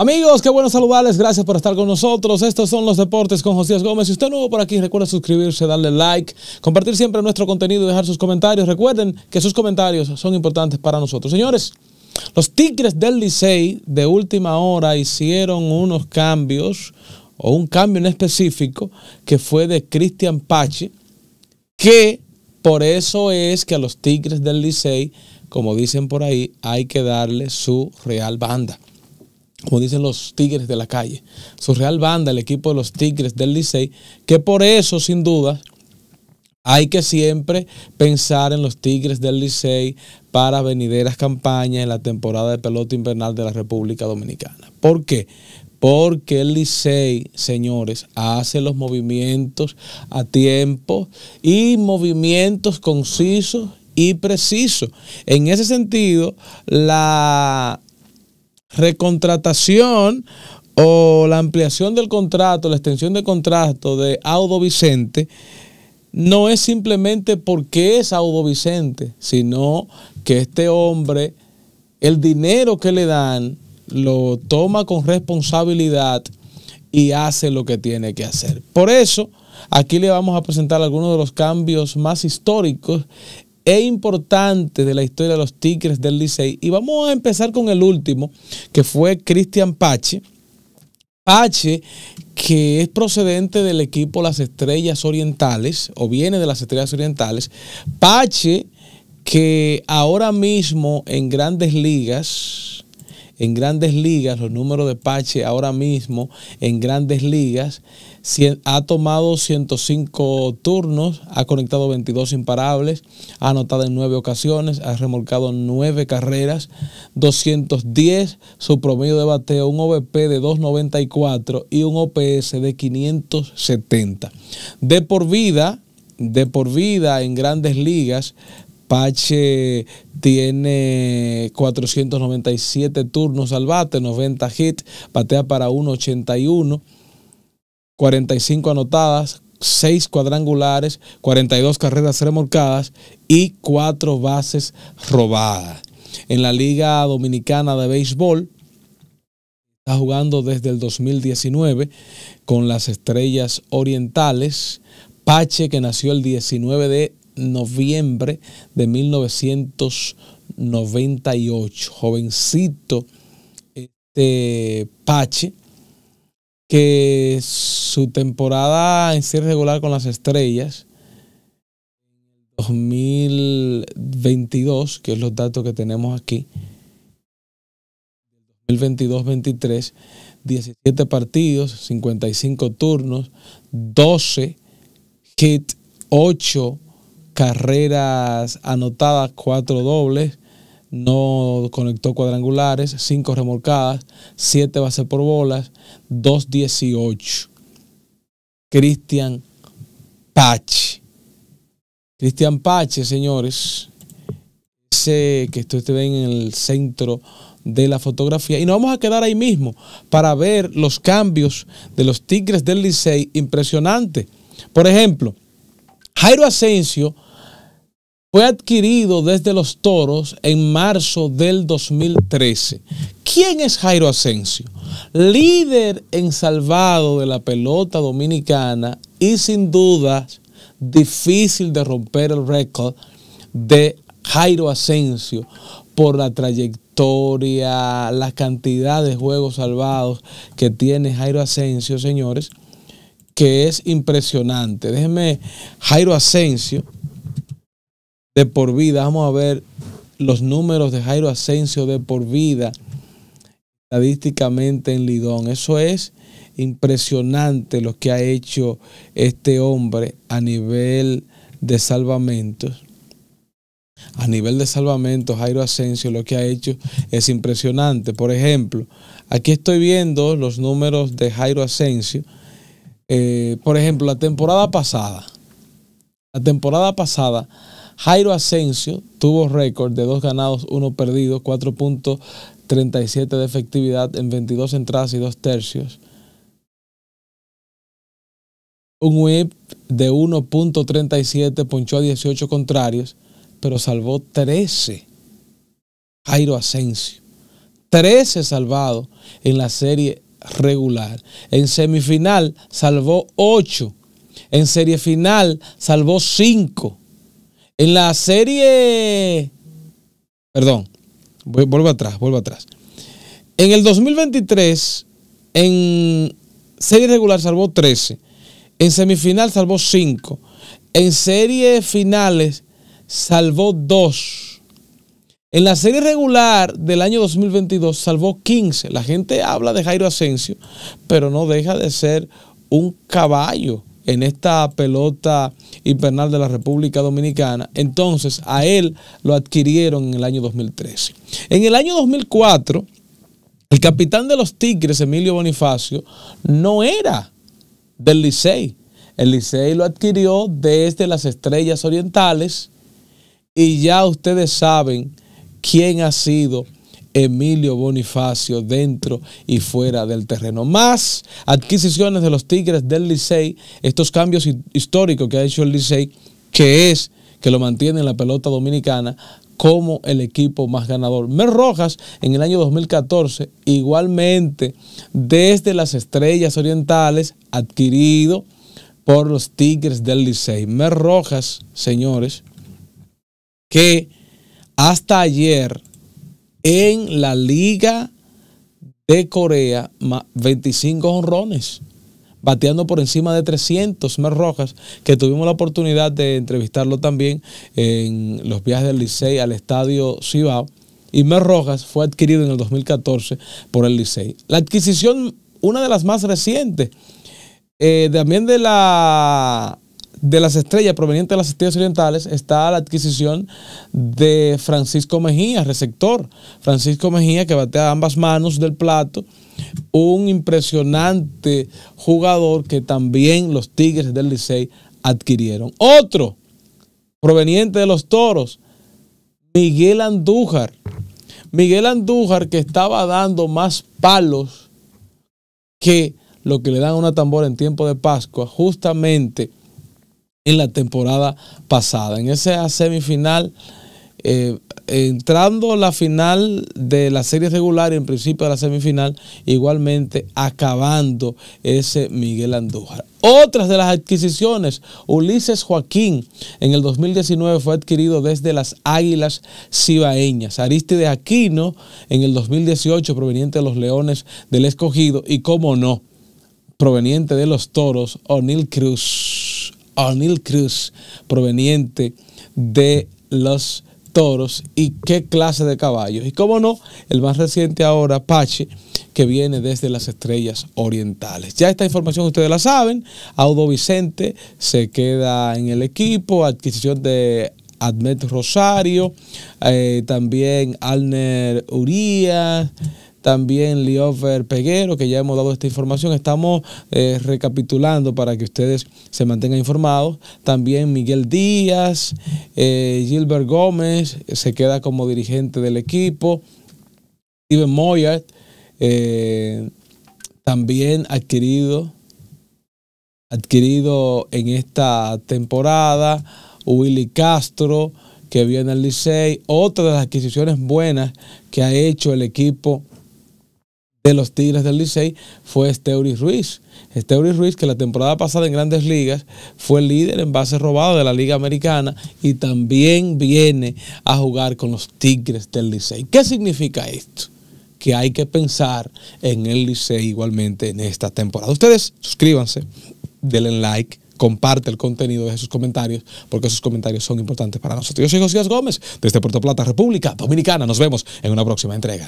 Amigos, qué bueno saludarles. Gracias por estar con nosotros. Estos son los deportes con Josías Gómez. Si usted es nuevo por aquí, recuerda suscribirse, darle like, compartir siempre nuestro contenido y dejar sus comentarios. Recuerden que sus comentarios son importantes para nosotros. Señores, los Tigres del Licey de última hora hicieron unos cambios o un cambio en específico que fue de Cristian Pache, que por eso es que a los Tigres del Licey, como dicen por ahí, hay que darle su real banda como dicen los Tigres de la calle, su Real Banda, el equipo de los Tigres del Licey, que por eso, sin duda, hay que siempre pensar en los Tigres del Licey para venideras campañas en la temporada de pelota invernal de la República Dominicana. ¿Por qué? Porque el Licey, señores, hace los movimientos a tiempo y movimientos concisos y precisos. En ese sentido, la recontratación o la ampliación del contrato, la extensión de contrato de Audo Vicente, no es simplemente porque es Audo Vicente, sino que este hombre, el dinero que le dan, lo toma con responsabilidad y hace lo que tiene que hacer. Por eso, aquí le vamos a presentar algunos de los cambios más históricos es importante de la historia de los Tigres del Licey. Y vamos a empezar con el último, que fue Cristian Pache. Pache, que es procedente del equipo Las Estrellas Orientales, o viene de las Estrellas Orientales. Pache, que ahora mismo en grandes ligas en grandes ligas, los números de Pache ahora mismo en grandes ligas, ha tomado 105 turnos, ha conectado 22 imparables, ha anotado en 9 ocasiones, ha remolcado 9 carreras, 210, su promedio de bateo, un OVP de 294 y un OPS de 570. De por vida, de por vida en grandes ligas, Pache tiene 497 turnos al bate, 90 hits, patea para 1.81, 45 anotadas, 6 cuadrangulares, 42 carreras remolcadas y 4 bases robadas. En la Liga Dominicana de Béisbol, está jugando desde el 2019 con las Estrellas Orientales. Pache, que nació el 19 de noviembre de 1998. Jovencito este Pache, que su temporada en cierre regular con las estrellas, 2022, que es los datos que tenemos aquí, 2022-23, 17 partidos, 55 turnos, 12 hit 8 carreras anotadas, cuatro dobles, no conectó cuadrangulares, cinco remolcadas, siete bases por bolas, 2.18. Cristian Pache. Cristian Pache, señores, sé que ustedes ven en el centro de la fotografía. Y nos vamos a quedar ahí mismo para ver los cambios de los Tigres del Licey. Impresionante. Por ejemplo, Jairo Asensio fue adquirido desde los toros en marzo del 2013. ¿Quién es Jairo Asensio? Líder en salvado de la pelota dominicana y sin duda difícil de romper el récord de Jairo Asensio por la trayectoria, la cantidad de juegos salvados que tiene Jairo Asensio, señores, que es impresionante. Déjenme, Jairo Asensio de por vida. Vamos a ver los números de Jairo Asensio de por vida estadísticamente en Lidón. Eso es impresionante lo que ha hecho este hombre a nivel de salvamentos. A nivel de salvamentos, Jairo Asensio lo que ha hecho es impresionante. Por ejemplo, aquí estoy viendo los números de Jairo Asensio. Eh, por ejemplo, la temporada pasada. La temporada pasada, Jairo Asensio tuvo récord de dos ganados, uno perdido, 4.37 de efectividad en 22 entradas y dos tercios. Un whip de 1.37 ponchó a 18 contrarios, pero salvó 13. Jairo Asensio. 13 salvados en la serie regular. En semifinal salvó 8. En serie final salvó 5. En la serie... Perdón, vuelvo atrás, vuelvo atrás. En el 2023, en serie regular salvó 13. En semifinal salvó 5. En serie finales salvó 2. En la serie regular del año 2022 salvó 15. La gente habla de Jairo Asensio, pero no deja de ser un caballo en esta pelota invernal de la República Dominicana. Entonces a él lo adquirieron en el año 2013. En el año 2004, el capitán de los Tigres, Emilio Bonifacio, no era del Licey. El Licey lo adquirió desde las Estrellas Orientales y ya ustedes saben quién ha sido Emilio Bonifacio dentro y fuera del terreno. Más adquisiciones de los Tigres del Licey, estos cambios históricos que ha hecho el Licey, que es que lo mantiene en la pelota dominicana como el equipo más ganador. Merrojas Rojas en el año 2014, igualmente desde las Estrellas Orientales, adquirido por los Tigres del Licey. Merrojas Rojas, señores, que hasta ayer en la Liga de Corea, 25 honrones, bateando por encima de 300. Mer Rojas, que tuvimos la oportunidad de entrevistarlo también en los viajes del Licey al estadio Cibao. Y Mer Rojas fue adquirido en el 2014 por el Licey. La adquisición, una de las más recientes, eh, también de la de las estrellas provenientes de las estrellas orientales está la adquisición de Francisco Mejía, receptor. Francisco Mejía que batea ambas manos del plato. Un impresionante jugador que también los Tigres del Licey adquirieron. Otro proveniente de los Toros, Miguel Andújar. Miguel Andújar que estaba dando más palos que lo que le dan una tambora en tiempo de Pascua, justamente en la temporada pasada. En esa semifinal, eh, entrando la final de la serie regular y en principio de la semifinal, igualmente acabando ese Miguel Andújar. Otras de las adquisiciones, Ulises Joaquín en el 2019 fue adquirido desde las Águilas Cibaeñas, Aristides Aquino en el 2018 proveniente de los Leones del Escogido y, como no, proveniente de los Toros, O'Neill Cruz Arnil Cruz, proveniente de los toros y qué clase de caballos. Y cómo no, el más reciente ahora, Pache, que viene desde las estrellas orientales. Ya esta información ustedes la saben. Audo Vicente se queda en el equipo, adquisición de Admet Rosario, eh, también Alner Uría también Liofer Peguero, que ya hemos dado esta información. Estamos eh, recapitulando para que ustedes se mantengan informados. También Miguel Díaz, eh, Gilbert Gómez eh, se queda como dirigente del equipo. Steven Moyard, también adquirido, adquirido en esta temporada. Willy Castro, que viene al Licey. Otra de las adquisiciones buenas que ha hecho el equipo de los Tigres del Licey fue Esteuris Ruiz. Esteuris Ruiz, que la temporada pasada en Grandes Ligas fue líder en base robadas de la Liga Americana y también viene a jugar con los Tigres del Licey. ¿Qué significa esto? Que hay que pensar en el Licey igualmente en esta temporada. Ustedes suscríbanse, denle like, comparte el contenido, de sus comentarios, porque esos comentarios son importantes para nosotros. Yo soy José Gómez, desde Puerto Plata, República Dominicana. Nos vemos en una próxima entrega.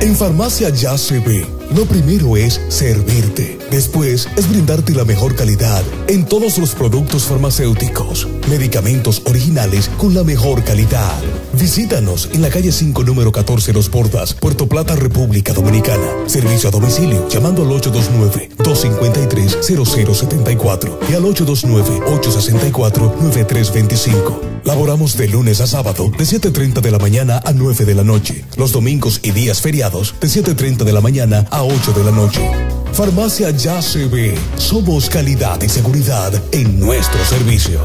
En Farmacia Ya se ve, lo primero es servirte. Después es brindarte la mejor calidad en todos los productos farmacéuticos, medicamentos originales con la mejor calidad. Visítanos en la calle 5, número 14 Los Portas, Puerto Plata, República Dominicana. Servicio a domicilio llamando al 829-253-0074 y al 829-864-9325. Laboramos de lunes a sábado de 7.30 de la mañana a 9 de la noche. Los domingos y días feriados de 7.30 de la mañana a 8 de la noche. Farmacia Ya se Somos calidad y seguridad en nuestros servicios.